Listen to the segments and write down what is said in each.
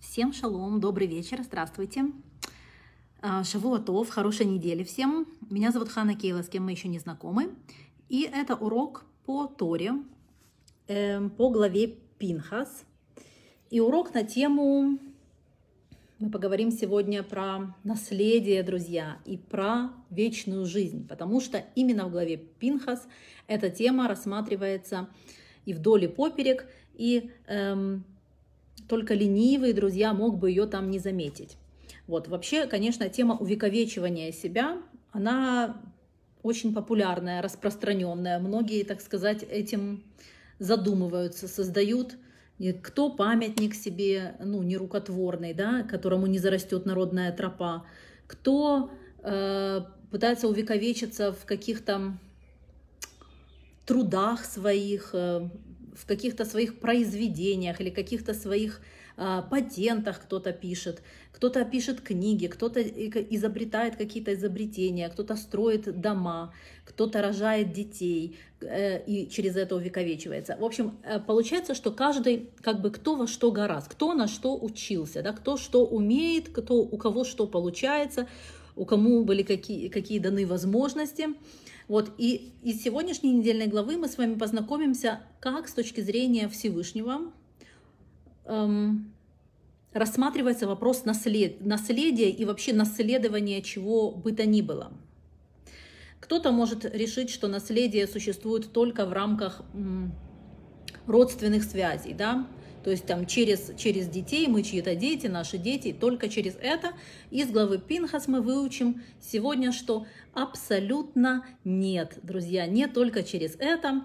Всем шалом, добрый вечер, здравствуйте. А, Шавуатов, хорошей недели всем. Меня зовут Хана Кейла, с кем мы еще не знакомы. И это урок по Торе, эм, по главе Пинхас. И урок на тему... Мы поговорим сегодня про наследие, друзья, и про вечную жизнь, потому что именно в главе Пинхас эта тема рассматривается и вдоль и поперек, и эм, только ленивые друзья, мог бы ее там не заметить. Вот, вообще, конечно, тема увековечивания себя, она очень популярная, распространенная. Многие, так сказать, этим задумываются, создают кто памятник себе, ну, нерукотворный, да, которому не зарастет народная тропа, кто э, пытается увековечиться в каких-то трудах своих, э, в каких-то своих произведениях или каких-то своих а, патентах кто-то пишет, кто-то пишет книги, кто-то изобретает какие-то изобретения, кто-то строит дома, кто-то рожает детей э, и через это увековечивается. В общем, э, получается, что каждый как бы кто во что гораз, кто на что учился, да, кто что умеет, кто у кого что получается, у кому были какие, какие даны возможности. Вот, и из сегодняшней недельной главы мы с вами познакомимся, как с точки зрения Всевышнего эм, рассматривается вопрос наслед, наследия и вообще наследования чего бы то ни было. Кто-то может решить, что наследие существует только в рамках родственных связей, да, то есть там через, через детей, мы чьи-то дети, наши дети, только через это. Из главы Пинхас мы выучим сегодня, что абсолютно нет, друзья, не только через это.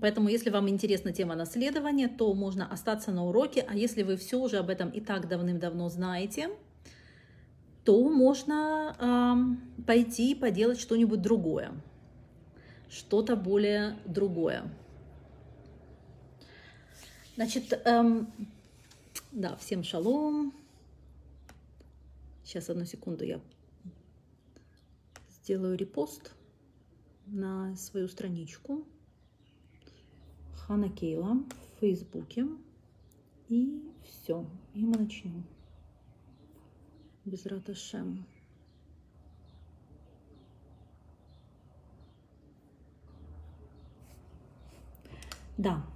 Поэтому, если вам интересна тема наследования, то можно остаться на уроке. А если вы все уже об этом и так давным-давно знаете, то можно э, пойти и поделать что-нибудь другое. Что-то более другое. Значит, эм, да, всем шалом. Сейчас, одну секунду, я сделаю репост на свою страничку. Хана Кейла в Фейсбуке. И все. И мы начнем. Без раташем. Да.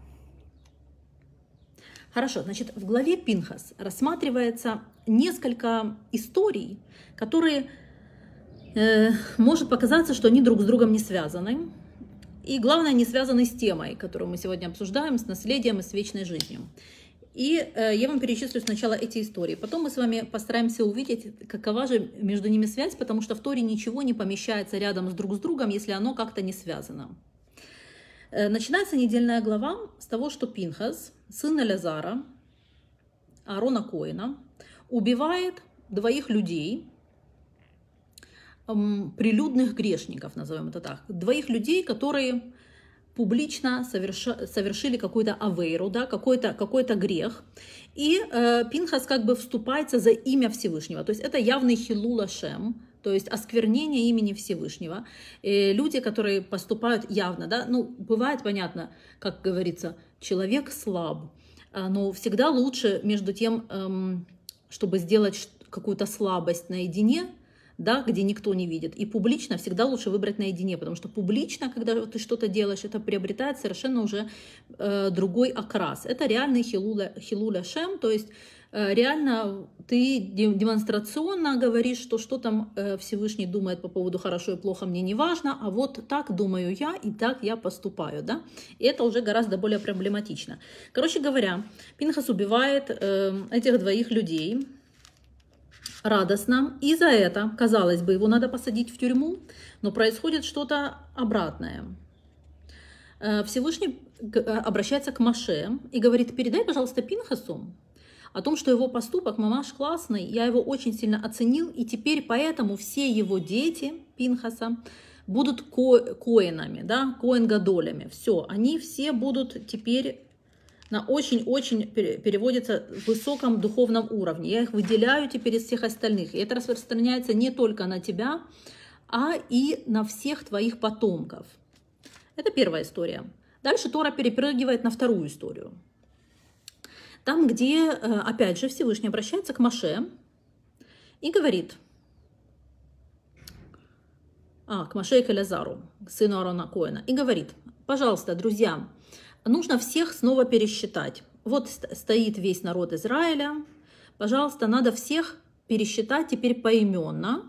Хорошо, значит, в главе Пинхас рассматривается несколько историй, которые э, может показаться, что они друг с другом не связаны. И главное, не связаны с темой, которую мы сегодня обсуждаем, с наследием и с вечной жизнью. И э, я вам перечислю сначала эти истории. Потом мы с вами постараемся увидеть, какова же между ними связь, потому что в Торе ничего не помещается рядом с друг с другом, если оно как-то не связано. Э, начинается недельная глава с того, что Пинхас, сын Элязара, Арона Коина, убивает двоих людей, прилюдных грешников, назовем это так, двоих людей, которые публично соверши, совершили какую-то авейру, да, какой-то какой грех. И э, Пинхас как бы вступается за имя Всевышнего. То есть это явный хилула шем, то есть осквернение имени Всевышнего. И э, люди, которые поступают явно, да, ну, бывает понятно, как говорится, человек слаб, а, но всегда лучше между тем, эм, чтобы сделать какую-то слабость наедине, да, где никто не видит. И публично всегда лучше выбрать наедине, потому что публично, когда ты что-то делаешь, это приобретает совершенно уже э, другой окрас. Это реальный хилуля, хилуля шем, то есть Э, реально ты демонстрационно говоришь, что что там э, Всевышний думает по поводу хорошо и плохо, мне не важно, а вот так думаю я и так я поступаю, да? И это уже гораздо более проблематично. Короче говоря, Пинхас убивает э, этих двоих людей, радостно. И за это, казалось бы, его надо посадить в тюрьму, но происходит что-то обратное. Всевышний обращается к Маше и говорит, передай, пожалуйста, Пинхасу, о том, что его поступок «мамаш классный», я его очень сильно оценил, и теперь поэтому все его дети Пинхаса будут ко- коинами, да, коингадолями. Все, они все будут теперь на очень-очень переводится в высоком духовном уровне. Я их выделяю теперь из всех остальных. И это распространяется не только на тебя, а и на всех твоих потомков. Это первая история. Дальше Тора перепрыгивает на вторую историю. Там, где, э, опять же, Всевышний обращается к Маше и говорит, а, к Маше и Калязару, к сыну Арона Коэна, и говорит, пожалуйста, друзья, нужно всех снова пересчитать. Вот стоит весь народ Израиля, пожалуйста, надо всех пересчитать теперь поименно.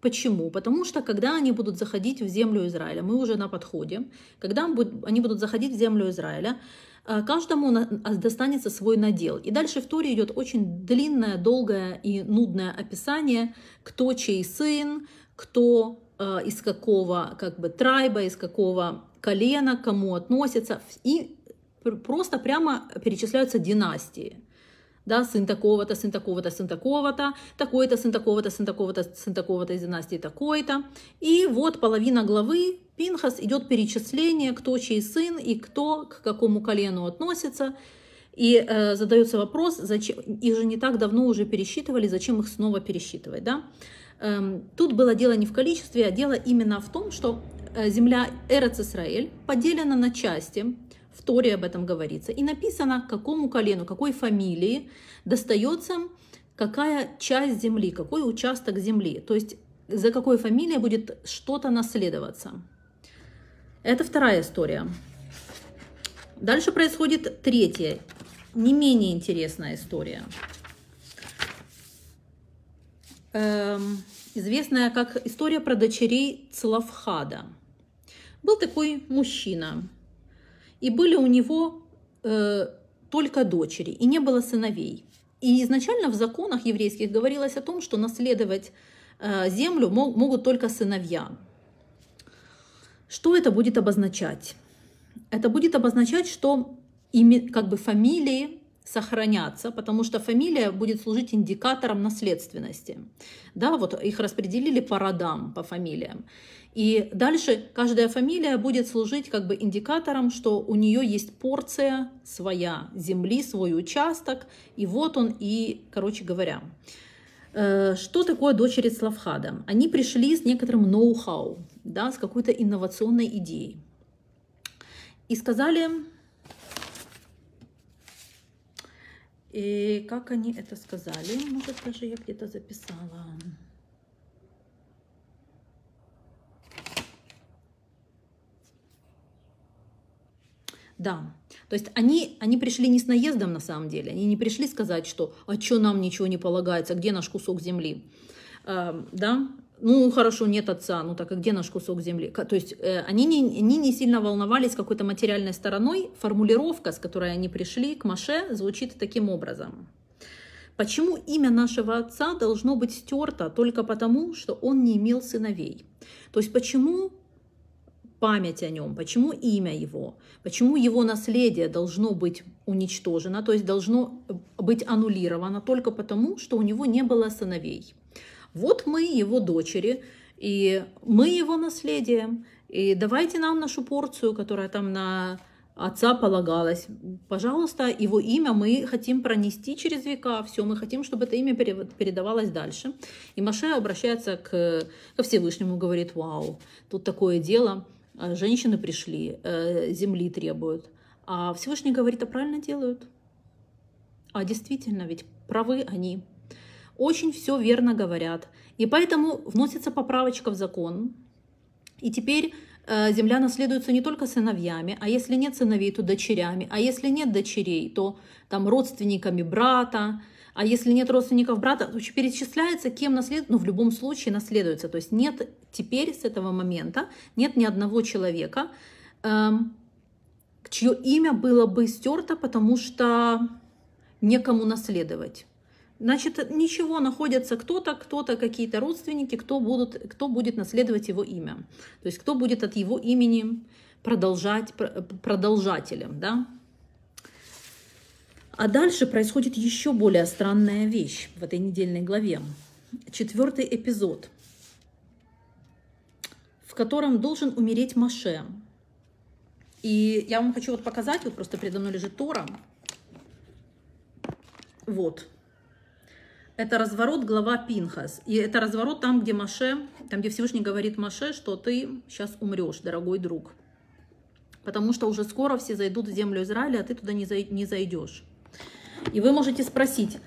Почему? Потому что когда они будут заходить в землю Израиля, мы уже на подходе, когда они будут заходить в землю Израиля, Э, каждому а, достанется свой надел. И дальше в Торе идет очень длинное, долгое и нудное описание, кто чей сын, кто э, из какого как бы трайба, из какого колена, кому относится. И просто прямо перечисляются династии да, сын такого-то, сын такого-то, сын такого-то, такой-то, сын такого-то, сын такого-то, сын такого-то из династии такой-то. И вот половина главы Пинхас идет перечисление, кто чей сын и кто к какому колену относится. И э, задается вопрос, зачем их же не так давно уже пересчитывали, зачем их снова пересчитывать, да? Эм, тут было дело не в количестве, а дело именно в том, что э, земля Эрец Исраэль поделена на части, в Торе об этом говорится, и написано, какому колену, какой фамилии достается какая часть земли, какой участок земли, то есть за какой фамилией будет что-то наследоваться. Это вторая история. Дальше происходит третья, не менее интересная история. Эм, известная как история про дочерей Целовхада. Был такой мужчина, и были у него э, только дочери, и не было сыновей. И изначально в законах еврейских говорилось о том, что наследовать э, землю мог, могут только сыновья. Что это будет обозначать? Это будет обозначать, что ими, как бы фамилии сохранятся, потому что фамилия будет служить индикатором наследственности. Да, вот их распределили по родам, по фамилиям. И дальше каждая фамилия будет служить как бы индикатором, что у нее есть порция своя земли, свой участок, и вот он и, короче говоря. Э, что такое дочери Славхада? Они пришли с некоторым ноу-хау, да, с какой-то инновационной идеей. И сказали, и как они это сказали, может даже я где-то записала. Да. То есть они, они пришли не с наездом на самом деле, они не пришли сказать, что «а что нам ничего не полагается, где наш кусок земли?» э, Да, ну хорошо, нет отца, ну так а где наш кусок земли? То есть э, они не, они не сильно волновались какой-то материальной стороной. Формулировка, с которой они пришли к Маше, звучит таким образом. Почему имя нашего отца должно быть стерто только потому, что он не имел сыновей? То есть почему память о нем, почему имя его, почему его наследие должно быть уничтожено, то есть должно э, быть аннулировано только потому, что у него не было сыновей. Вот мы его дочери, и мы его наследием, и давайте нам нашу порцию, которая там на отца полагалась. Пожалуйста, его имя мы хотим пронести через века, все, мы хотим, чтобы это имя передавалось дальше. И Маше обращается к, ко Всевышнему, говорит, вау, тут такое дело, э, женщины пришли, э, земли требуют. А Всевышний говорит, а правильно делают. А действительно, ведь правы они, очень все верно говорят. И поэтому вносится поправочка в закон. И теперь э, земля наследуется не только сыновьями, а если нет сыновей, то дочерями, а если нет дочерей, то там родственниками брата, а если нет родственников брата, то перечисляется, кем наследует, но ну, в любом случае наследуется. То есть нет теперь с этого момента, нет ни одного человека, эм, чье имя было бы стерто, потому что некому наследовать. Значит, ничего, находятся кто-то, кто-то, какие-то родственники, кто, будут, кто будет наследовать его имя. То есть кто будет от его имени продолжать, продолжателем, да? А дальше происходит еще более странная вещь в этой недельной главе. Четвертый эпизод, в котором должен умереть Маше. И я вам хочу вот показать, вот просто передо мной лежит Тора. Вот, это разворот глава Пинхас. И это разворот там, где Маше, там, где Всевышний говорит Маше, что ты сейчас умрешь, дорогой друг. Потому что уже скоро все зайдут в землю Израиля, а ты туда не, зай, не зайдешь. И вы можете спросить,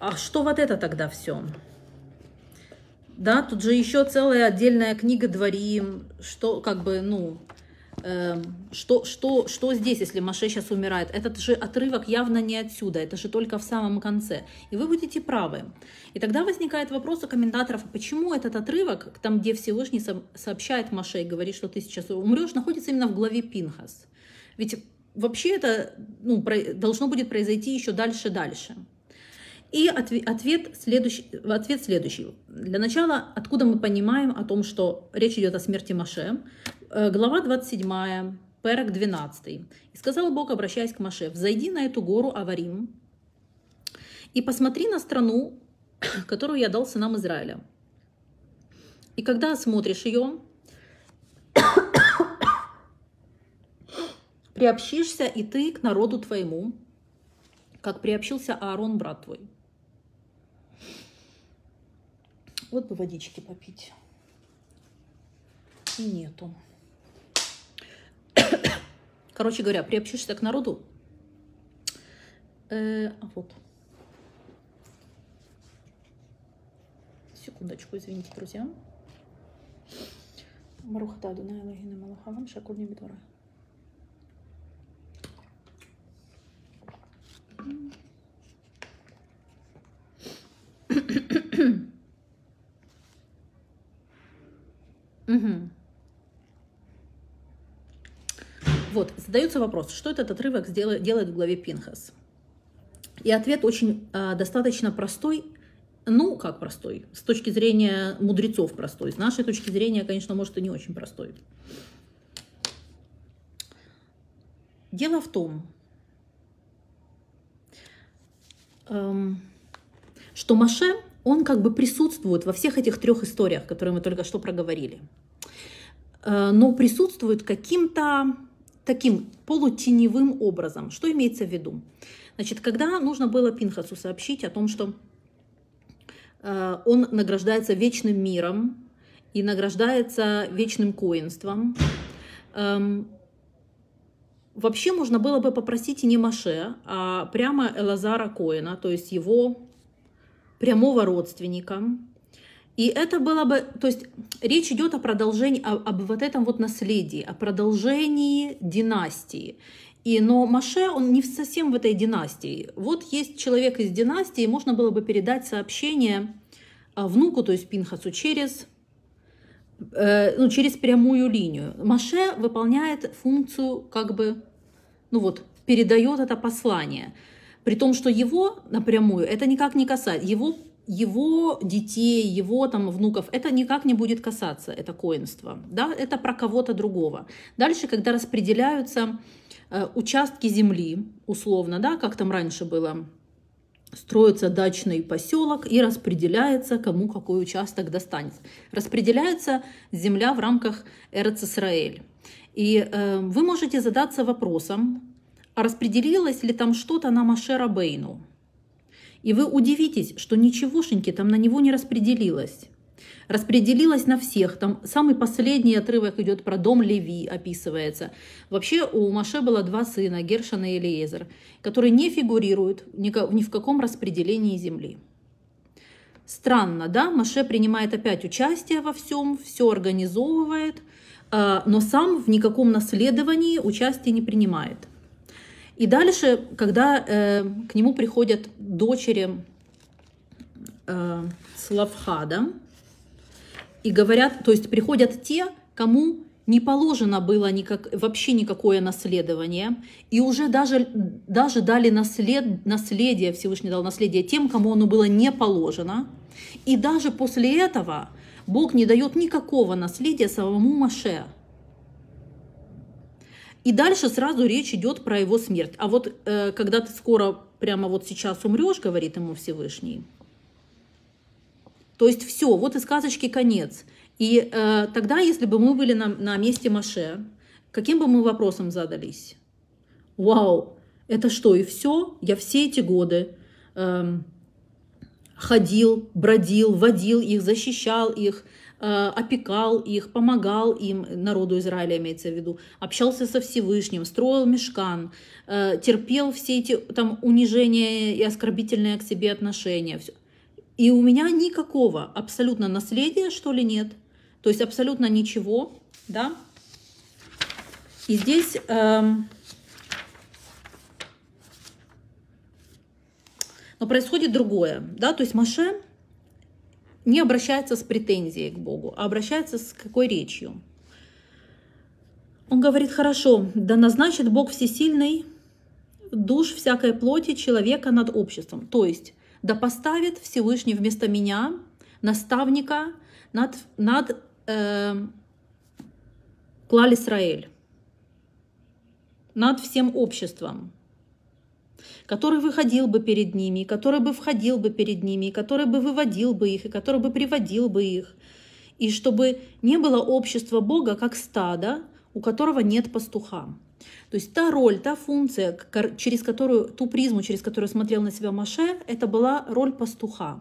а что вот это тогда все? Да, тут же еще целая отдельная книга «Дворим», что как бы, ну, Эм, что, что, что здесь, если Маше сейчас умирает? Этот же отрывок явно не отсюда, это же только в самом конце. И вы будете правы. И тогда возникает вопрос у комментаторов, а почему этот отрывок, там, где Всевышний сообщает Маше и говорит, что ты сейчас умрешь, находится именно в главе Пинхас. Ведь вообще это ну, должно будет произойти еще дальше-дальше. И ответ следующий, ответ следующий. Для начала, откуда мы понимаем о том, что речь идет о смерти Маше? Э, глава 27, перок 12. «И сказал Бог, обращаясь к Маше, «Взойди на эту гору Аварим и посмотри на страну, которую я дал сынам Израиля. И когда осмотришь ее, приобщишься и ты к народу твоему, как приобщился Аарон, брат твой». Вот бы водички попить. И нету. Короче говоря, приобщишься к народу. Э, а вот. Секундочку, извините, друзья. Маруха, Марухта Дунаева Гіна Малахаван, Шакурні Бідвара. вот, задается вопрос, что этот отрывок сделает, делает в главе Пинхас? И ответ очень э, достаточно простой, ну, как простой, с точки зрения мудрецов простой, с нашей точки зрения, конечно, может, и не очень простой. Дело в том, эм, что Маше, он как бы присутствует во всех этих трех историях, которые мы только что проговорили, э, но присутствует каким-то таким полутеневым образом. Что имеется в виду? Значит, когда нужно было Пинхасу сообщить о том, что э, он награждается вечным миром и награждается вечным коинством, э, вообще можно было бы попросить и не Маше, а прямо Элазара Коина, то есть его прямого родственника, и это было бы, то есть речь идет о продолжении, об, об вот этом вот наследии, о продолжении династии. И, но Маше, он не совсем в этой династии. Вот есть человек из династии, можно было бы передать сообщение а, внуку, то есть Пинхасу, через, э, ну, через прямую линию. Маше выполняет функцию как бы, ну вот, передает это послание. При том, что его напрямую это никак не касается. Его его детей, его там внуков, это никак не будет касаться, это коинство, да, это про кого-то другого. Дальше, когда распределяются э, участки земли, условно, да, как там раньше было, строится дачный поселок и распределяется, кому какой участок достанется. Распределяется земля в рамках Эрец И э, вы можете задаться вопросом, а распределилось ли там что-то на Машера Бейну? И вы удивитесь, что ничегошеньки там на него не распределилось. Распределилось на всех. Там самый последний отрывок идет про дом Леви, описывается. Вообще у Маше было два сына, Гершан и Элиезер, которые не фигурируют ни в каком распределении земли. Странно, да? Маше принимает опять участие во всем, все организовывает, а, но сам в никаком наследовании участия не принимает – и дальше, когда э, к нему приходят дочери э, Славхада и говорят, то есть приходят те, кому не положено было никак, вообще никакое наследование, и уже даже, даже дали наслед, наследие, Всевышний дал наследие тем, кому оно было не положено. И даже после этого Бог не дает никакого наследия самому Маше. И дальше сразу речь идет про его смерть. А вот э, когда ты скоро, прямо вот сейчас умрешь, говорит ему Всевышний, то есть все, вот и сказочки конец. И э, тогда, если бы мы были на, на месте Маше, каким бы мы вопросом задались? Вау, это что, и все? Я все эти годы э, ходил, бродил, водил их, защищал их, Э, опекал их, помогал им, народу Израиля имеется в виду, общался со Всевышним, строил мешкан, э, терпел все эти там унижения и оскорбительные к себе отношения. И у меня никакого абсолютно наследия, что ли, нет. То есть абсолютно ничего, да. И здесь... Эм... Но происходит другое, да, то есть Маше не обращается с претензией к Богу, а обращается с какой речью. Он говорит, хорошо, да назначит Бог всесильный душ всякой плоти человека над обществом. То есть, да поставит Всевышний вместо меня наставника над, над э, Клаль Исраэль, над всем обществом который выходил бы перед ними, который бы входил бы перед ними, который бы выводил бы их, и который бы приводил бы их. И чтобы не было общества Бога как стада, у которого нет пастуха. То есть та роль, та функция, через которую, ту призму, через которую смотрел на себя Маше, это была роль пастуха.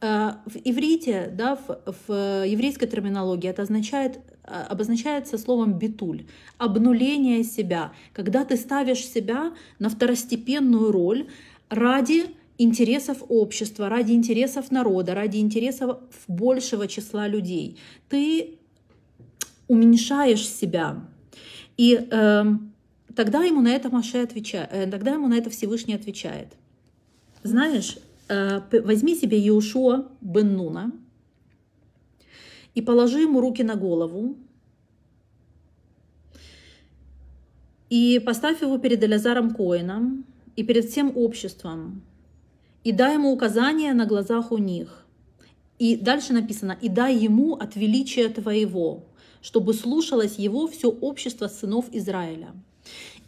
Э, в иврите, да, в, в э, еврейской терминологии это означает а, обозначается словом битуль, обнуление себя, когда ты ставишь себя на второстепенную роль ради интересов общества, ради интересов народа, ради интересов большего числа людей. Ты уменьшаешь себя. И э, тогда ему на это Маше отвечает, э, тогда ему на это Всевышний отвечает. Знаешь, э, возьми себе Иешуа Бен Нуна, и положи ему руки на голову, и поставь его перед Элязаром Коином и перед всем обществом, и дай ему указания на глазах у них. И дальше написано, и дай ему от величия твоего, чтобы слушалось его все общество сынов Израиля.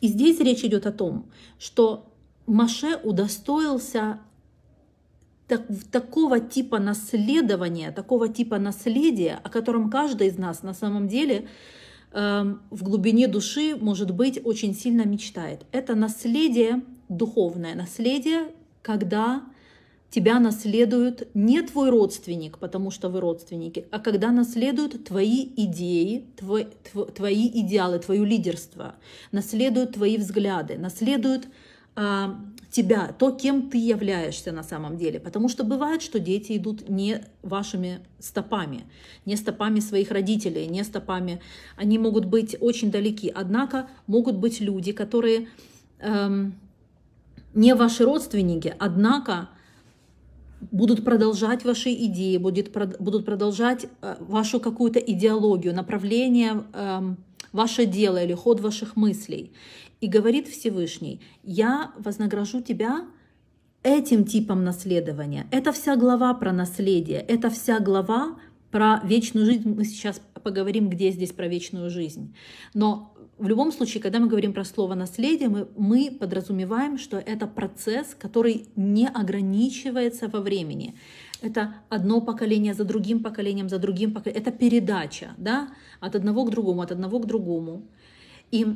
И здесь речь идет о том, что Маше удостоился так, такого типа наследования, такого типа наследия, о котором каждый из нас на самом деле э, в глубине души, может быть, очень сильно мечтает. Это наследие духовное, наследие, когда тебя наследуют не твой родственник, потому что вы родственники, а когда наследуют твои идеи, твой, твои идеалы, твое лидерство, наследуют твои взгляды, наследуют э, тебя, то, кем ты являешься на самом деле. Потому что бывает, что дети идут не вашими стопами, не стопами своих родителей, не стопами. Они могут быть очень далеки. Однако могут быть люди, которые эм, не ваши родственники, однако будут продолжать ваши идеи, будет, будут продолжать э, вашу какую-то идеологию, направление. Эм, ваше дело или ход ваших мыслей. И говорит Всевышний, я вознагражу тебя этим типом наследования. Это вся глава про наследие, это вся глава про вечную жизнь. Мы сейчас поговорим, где здесь про вечную жизнь. Но в любом случае, когда мы говорим про слово наследие, мы, мы подразумеваем, что это процесс, который не ограничивается во времени это одно поколение за другим поколением, за другим поколением. Это передача, да, от одного к другому, от одного к другому. И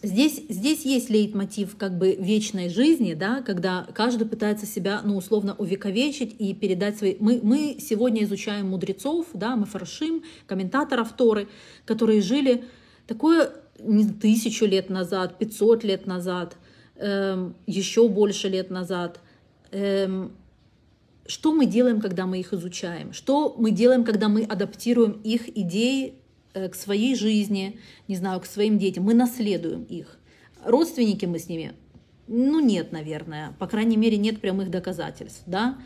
Здесь, здесь есть лейтмотив как бы вечной жизни, да, когда каждый пытается себя, ну, условно, увековечить и передать свои... Мы, мы сегодня изучаем мудрецов, да, мы фаршим, комментаторов Торы, которые жили такое не тысячу лет назад, 500 лет назад, эм, еще больше лет назад. Эм, что мы делаем, когда мы их изучаем, что мы делаем, когда мы адаптируем их идеи э, к своей жизни, не знаю, к своим детям, мы наследуем их. Родственники мы с ними, ну нет, наверное, по крайней мере нет прямых доказательств, да,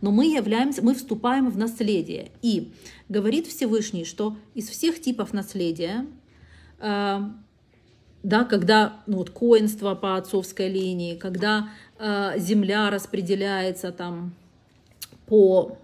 но мы являемся, мы вступаем в наследие. И говорит Всевышний, что из всех типов наследия, э, да, когда ну, вот коинство по отцовской линии, когда э, земля распределяется там по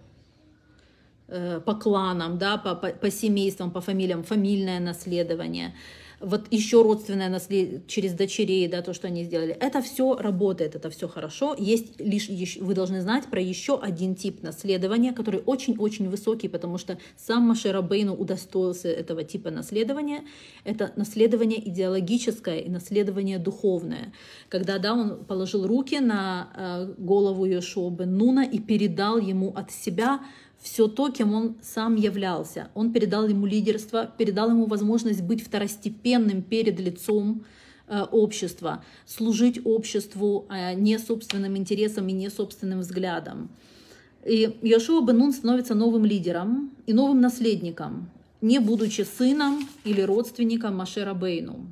э, по кланам, да, по, по, по семействам, по фамилиям, фамильное наследование – вот еще родственное наследие через дочерей, да, то, что они сделали. Это все работает, это все хорошо. Есть лишь, еще, вы должны знать про еще один тип наследования, который очень-очень высокий, потому что сам Маширабейну удостоился этого типа наследования. Это наследование идеологическое и наследование духовное. Когда, да, он положил руки на э, голову Йошуа Бен Нуна и передал ему от себя все то, кем он сам являлся. Он передал ему лидерство, передал ему возможность быть второстепенным перед лицом э, общества, служить обществу э, не собственным интересам и не собственным взглядом. И Йошуа Бенун становится новым лидером и новым наследником, не будучи сыном или родственником Машера Бейну.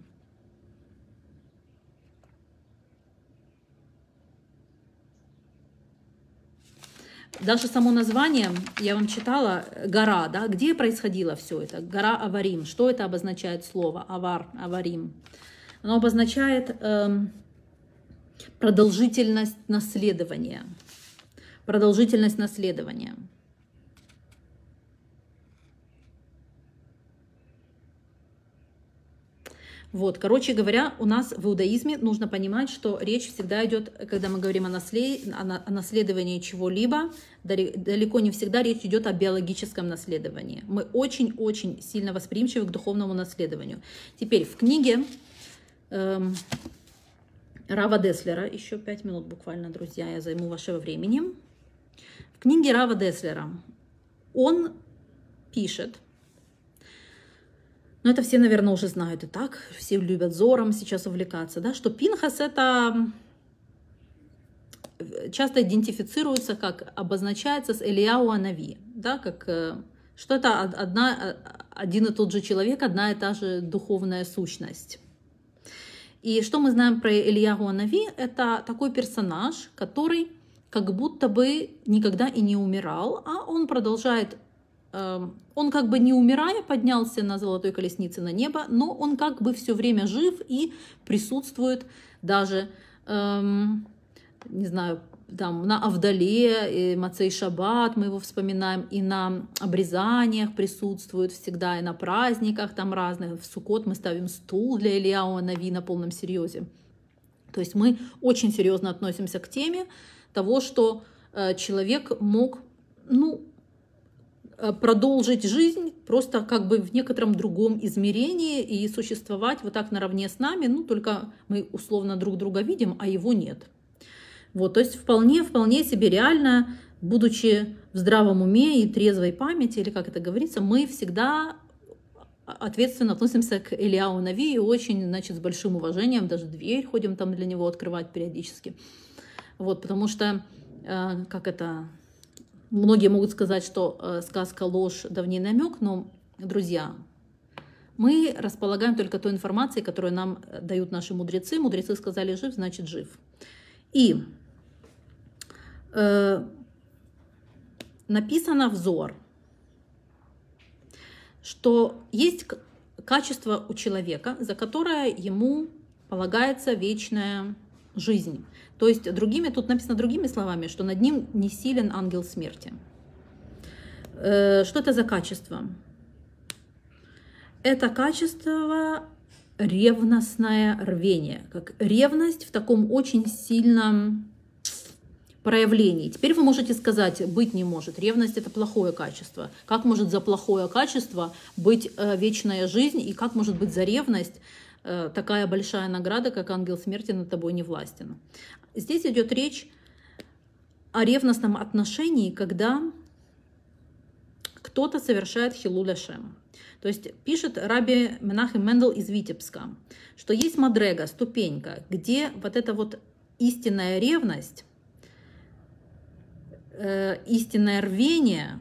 Даже само название, я вам читала, гора, да, где происходило все это? Гора Аварим. Что это обозначает слово? Авар, Аварим. Оно обозначает эм, продолжительность наследования. Продолжительность наследования. Вот, короче говоря, у нас в иудаизме нужно понимать, что речь всегда идет, когда мы говорим о, наслед... о наследовании чего-либо, далеко не всегда речь идет о биологическом наследовании. Мы очень-очень сильно восприимчивы к духовному наследованию. Теперь в книге эм, Рава Деслера, еще пять минут буквально, друзья, я займу вашего времени. В книге Рава Деслера он пишет, но это все, наверное, уже знают и так, все любят зором сейчас увлекаться, да, что Пинхас это э, часто идентифицируется, как обозначается с Элияу Анави, да, как э, что это одна, э, один и тот же человек, одна и та же духовная сущность. И что мы знаем про Ильягу Анави? Это такой персонаж, который как будто бы никогда и не умирал, а он продолжает Эм, он как бы не умирая поднялся на золотой колеснице на небо, но он как бы все время жив и присутствует даже, эм, не знаю, там на Авдале, и э, Мацей Шаббат мы его вспоминаем, и на обрезаниях присутствует всегда, и на праздниках там разных. В Сукот мы ставим стул для Ильяу Нави на полном серьезе. То есть мы очень серьезно относимся к теме того, что э, человек мог, ну, Э, продолжить жизнь просто как бы в некотором другом измерении и существовать вот так наравне с нами, ну только мы условно друг друга видим, а его нет. Вот, то есть вполне, вполне себе реально, будучи в здравом уме и трезвой памяти, или как это говорится, мы всегда ответственно относимся к Ильяу Нави и очень, значит, с большим уважением, даже дверь ходим там для него открывать периодически. Вот, потому что, э, как это, Многие могут сказать, что э, сказка ложь, давний намек, но, друзья, мы располагаем только той информацией, которую нам э, дают наши мудрецы. Мудрецы сказали жив, значит жив. И э, написано взор, что есть качество у человека, за которое ему полагается вечная жизнь. То есть другими, тут написано другими словами, что над ним не силен ангел смерти. Э, что это за качество? Это качество ревностное рвение, как ревность в таком очень сильном проявлении. Теперь вы можете сказать, быть не может. Ревность – это плохое качество. Как может за плохое качество быть э, вечная жизнь, и как может быть за ревность Э, такая большая награда, как ангел смерти над тобой не властен. Здесь идет речь о ревностном отношении, когда кто-то совершает хилу ляшем. То есть пишет Раби Менахем Мендел из Витебска, что есть мадрега, ступенька, где вот эта вот истинная ревность, э, истинное рвение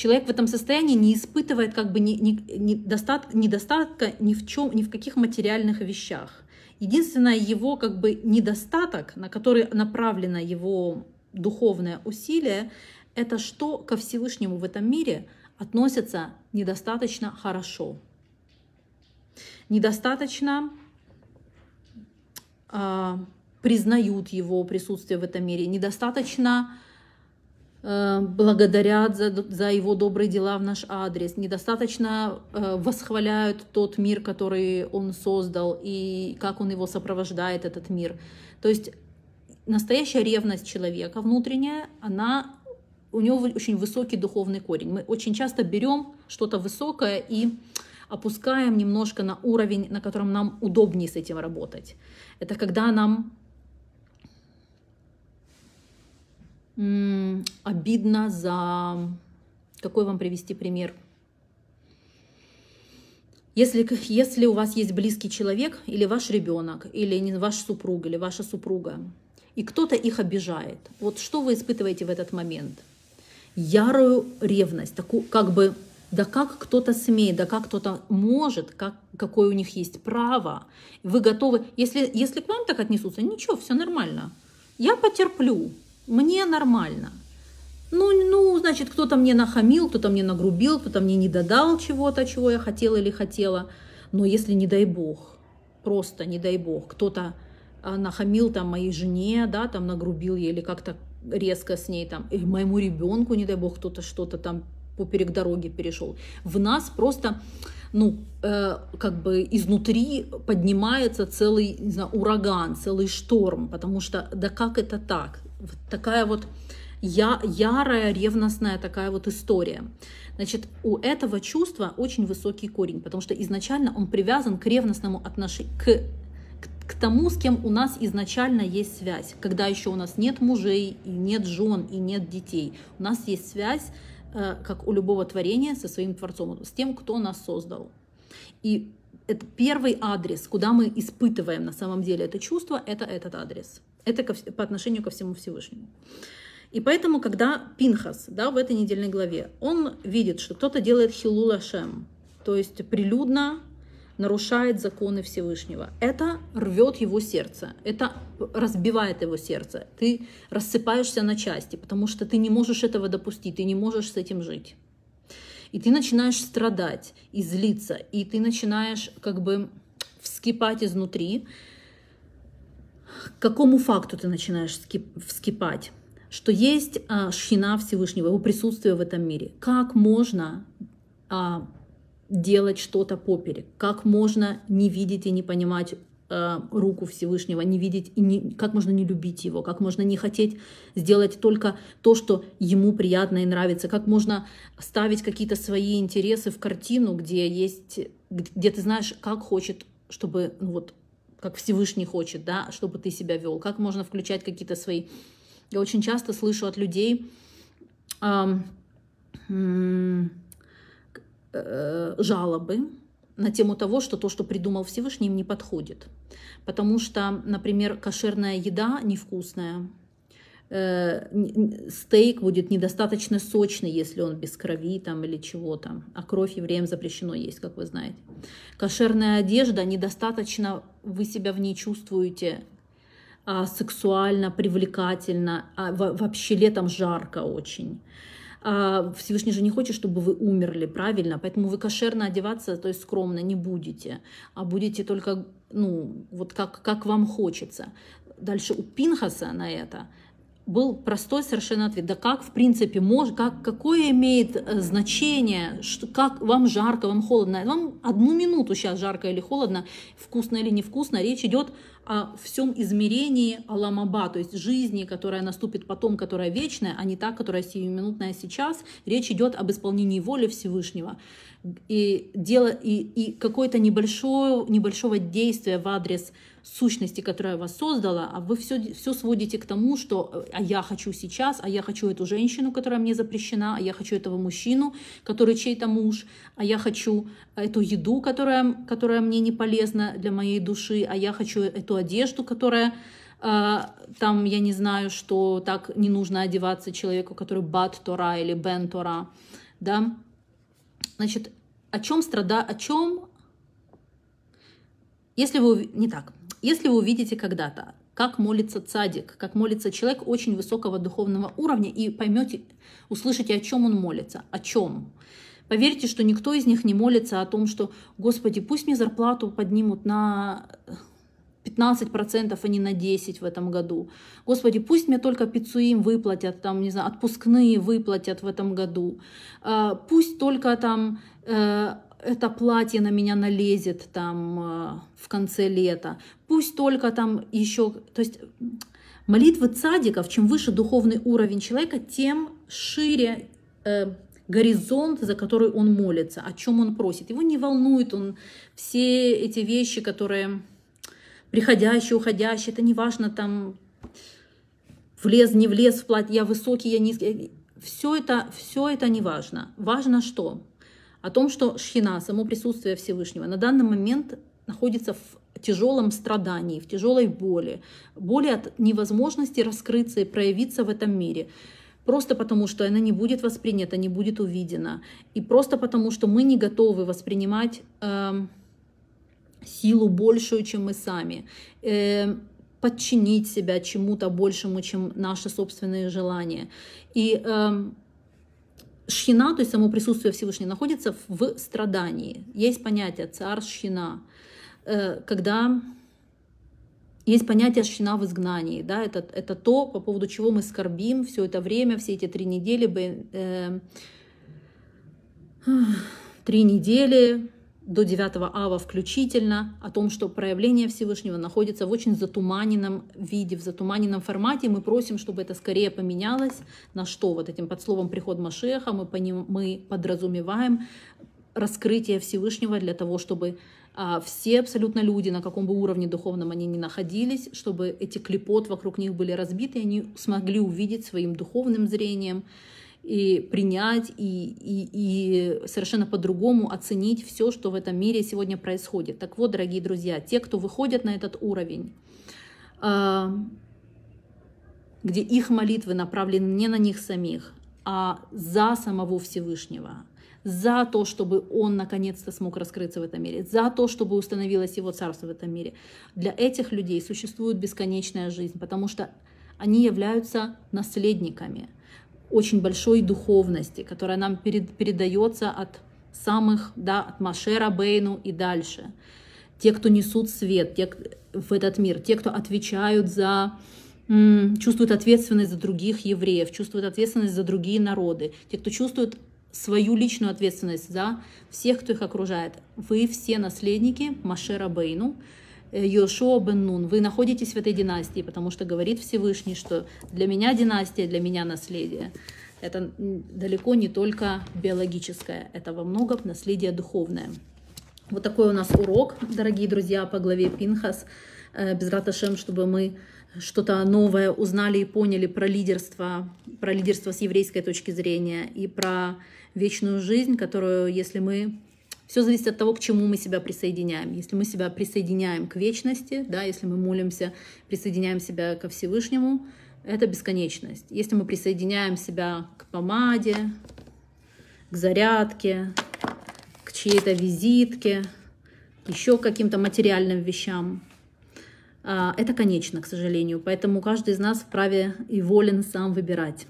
человек в этом состоянии не испытывает как бы ни, ни, ни достат, недостатка ни в чем, ни в каких материальных вещах. Единственное его как бы недостаток, на который направлено его духовное усилие, это что ко Всевышнему в этом мире относится недостаточно хорошо, недостаточно э, признают его присутствие в этом мире, недостаточно Э, благодарят за, за его добрые дела в наш адрес, недостаточно э, восхваляют тот мир, который он создал и как он его сопровождает, этот мир. То есть настоящая ревность человека внутренняя, она у него очень высокий духовный корень. Мы очень часто берем что-то высокое и опускаем немножко на уровень, на котором нам удобнее с этим работать. Это когда нам обидно за... Какой вам привести пример? Если, если у вас есть близкий человек, или ваш ребенок, или не ваш супруг, или ваша супруга, и кто-то их обижает, вот что вы испытываете в этот момент? Ярую ревность, такую, как бы, да как кто-то смеет, да как кто-то может, как, какое у них есть право. Вы готовы, если, если к вам так отнесутся, ничего, все нормально. Я потерплю, мне нормально. Ну, ну, значит, кто-то мне нахамил, кто-то мне нагрубил, кто-то мне не додал чего-то, чего я хотела или хотела. Но если, не дай бог, просто, не дай бог, кто-то а, нахамил там моей жене, да, там нагрубил ей или как-то резко с ней там, или моему ребенку, не дай бог, кто-то что-то там поперек дороги перешел. В нас просто, ну, э, как бы изнутри поднимается целый, не знаю, ураган, целый шторм, потому что да как это так? Вот такая вот я, ярая, ревностная такая вот история. Значит, у этого чувства очень высокий корень, потому что изначально он привязан к ревностному отношению, к к тому, с кем у нас изначально есть связь, когда еще у нас нет мужей, и нет жен, и нет детей. У нас есть связь, э, как у любого творения, со своим Творцом, с тем, кто нас создал. И это первый адрес, куда мы испытываем на самом деле это чувство, это этот адрес. Это ко, по отношению ко всему Всевышнему. И поэтому, когда Пинхас да, в этой недельной главе, он видит, что кто-то делает хилула шем, то есть прилюдно нарушает законы Всевышнего. Это рвет его сердце, это разбивает его сердце. Ты рассыпаешься на части, потому что ты не можешь этого допустить, ты не можешь с этим жить. И ты начинаешь страдать и злиться, и ты начинаешь как бы вскипать изнутри, какому факту ты начинаешь вскипать? Что есть шхина а, Всевышнего, его присутствие в этом мире. Как можно а, делать что-то поперек? Как можно не видеть и не понимать а, руку Всевышнего, не видеть и не, как можно не любить его, как можно не хотеть сделать только то, что ему приятно и нравится, как можно ставить какие-то свои интересы в картину, где есть, где ты знаешь, как хочет, чтобы ну вот как Всевышний хочет, да, чтобы ты себя вел, как можно включать какие-то свои... Я очень часто слышу от людей эм, э, жалобы на тему того, что то, что придумал Всевышний, им не подходит. Потому что, например, кошерная еда невкусная, Э, стейк будет недостаточно сочный, если он без крови там или чего-то. А кровь евреям запрещено есть, как вы знаете. Кошерная одежда, недостаточно вы себя в ней чувствуете а, сексуально, привлекательно, а вообще летом жарко очень. А Всевышний же не хочет, чтобы вы умерли, правильно? Поэтому вы кошерно одеваться, то есть скромно не будете, а будете только, ну, вот как, как вам хочется. Дальше у Пинхаса на это – был простой совершенно ответ. Да как, в принципе, может, как, какое имеет э, значение, что, как вам жарко, вам холодно. Вам одну минуту сейчас жарко или холодно, вкусно или невкусно. Речь идет о всем измерении Аламаба, то есть жизни, которая наступит потом, которая вечная, а не та, которая сиюминутная сейчас. Речь идет об исполнении воли Всевышнего. И, дело, и, и какое-то небольшое, небольшого действия в адрес сущности, которая вас создала, а вы все, все сводите к тому, что э, а я хочу сейчас, а я хочу эту женщину, которая мне запрещена, а я хочу этого мужчину, который чей-то муж, а я хочу эту еду, которая, которая мне не полезна для моей души, а я хочу эту одежду, которая э, там, я не знаю, что так не нужно одеваться человеку, который бат Тора или бен Тора, да. Значит, о чем страда, о чем, если вы, не так, если вы увидите когда-то, как молится цадик, как молится человек очень высокого духовного уровня, и поймете, услышите, о чем он молится, о чем. Поверьте, что никто из них не молится о том, что, Господи, пусть мне зарплату поднимут на 15%, а не на 10% в этом году. Господи, пусть мне только пиццуим выплатят, там, не знаю, отпускные выплатят в этом году. А, пусть только там э, это платье на меня налезет там э, в конце лета. Пусть только там еще... То есть молитвы цадиков, чем выше духовный уровень человека, тем шире э, горизонт, за который он молится, о чем он просит. Его не волнует он все эти вещи, которые приходящие, уходящие, это не важно там влез, не влез в платье, я высокий, я низкий. Все это, все это не важно. Важно что? о том, что шхина, само присутствие Всевышнего, на данный момент находится в тяжелом страдании, в тяжелой боли, боли от невозможности раскрыться и проявиться в этом мире просто потому, что она не будет воспринята, не будет увидена, и просто потому, что мы не готовы воспринимать э, силу большую, чем мы сами, э, подчинить себя чему-то большему, чем наши собственные желания. И э, шхина, то есть само присутствие Всевышнего, находится в страдании. Есть понятие цар шхина, э, когда есть понятие шхина в изгнании, да, это, это то, по поводу чего мы скорбим все это время, все эти три недели, э, три недели, до 9 ава включительно, о том, что проявление Всевышнего находится в очень затуманенном виде, в затуманенном формате. Мы просим, чтобы это скорее поменялось. На что? Вот этим под словом «приход Машеха» мы, поним, мы подразумеваем раскрытие Всевышнего для того, чтобы а, все абсолютно люди, на каком бы уровне духовном они ни находились, чтобы эти клепот вокруг них были разбиты, и они смогли увидеть своим духовным зрением, и принять и, и, и совершенно по-другому оценить все, что в этом мире сегодня происходит. Так вот, дорогие друзья, те, кто выходят на этот уровень, а, где их молитвы направлены не на них самих, а за самого Всевышнего, за то, чтобы он наконец-то смог раскрыться в этом мире, за то, чтобы установилось его царство в этом мире. Для этих людей существует бесконечная жизнь, потому что они являются наследниками – очень большой духовности, которая нам перед, передается от самых, да, от Машера Бейну и дальше. Те, кто несут свет те, в этот мир, те, кто отвечают за, чувствуют ответственность за других евреев, чувствуют ответственность за другие народы, те, кто чувствуют свою личную ответственность за всех, кто их окружает. Вы все наследники Машера Бейну, Йошуа бен Нун, вы находитесь в этой династии, потому что говорит Всевышний, что для меня династия, для меня наследие. Это далеко не только биологическое, это во многом наследие духовное. Вот такой у нас урок, дорогие друзья, по главе Пинхас. Э, без Безраташем, чтобы мы что-то новое узнали и поняли про лидерство, про лидерство с еврейской точки зрения и про вечную жизнь, которую, если мы все зависит от того, к чему мы себя присоединяем. Если мы себя присоединяем к вечности, да, если мы молимся, присоединяем себя ко Всевышнему, это бесконечность. Если мы присоединяем себя к помаде, к зарядке, к чьей-то визитке, еще к каким-то материальным вещам, а, это конечно, к сожалению. Поэтому каждый из нас вправе и волен сам выбирать.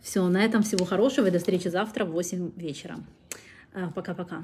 Все, на этом всего хорошего и до встречи завтра в 8 вечера. А, пока-пока.